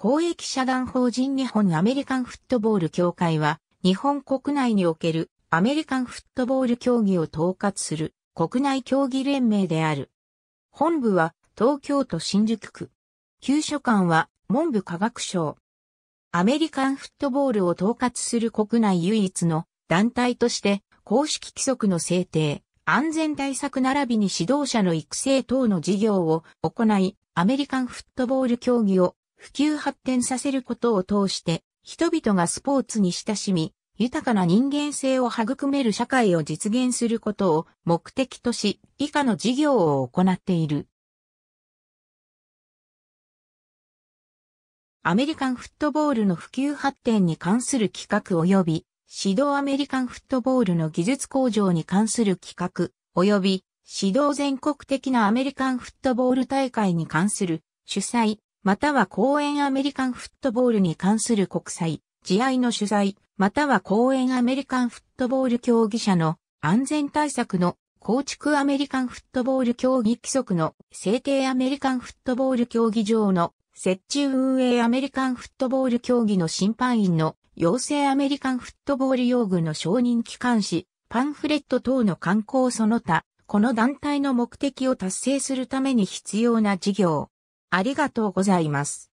公益社団法人日本アメリカンフットボール協会は、日本国内におけるアメリカンフットボール競技を統括する国内競技連盟である。本部は東京都新宿区。旧所管は文部科学省。アメリカンフットボールを統括する国内唯一の団体として公式規則の制定、安全対策並びに指導者の育成等の事業を行い、アメリカンフットボール競技を普及発展させることを通して、人々がスポーツに親しみ、豊かな人間性を育める社会を実現することを目的とし、以下の事業を行っている。アメリカンフットボールの普及発展に関する企画及び、指導アメリカンフットボールの技術向上に関する企画及び、指導全国的なアメリカンフットボール大会に関する主催、または公園アメリカンフットボールに関する国際、試合の取材、または公園アメリカンフットボール競技者の安全対策の構築アメリカンフットボール競技規則の制定アメリカンフットボール競技場の設置運営アメリカンフットボール競技の審判員の要請アメリカンフットボール用具の承認機関紙、パンフレット等の観光その他、この団体の目的を達成するために必要な事業、ありがとうございます。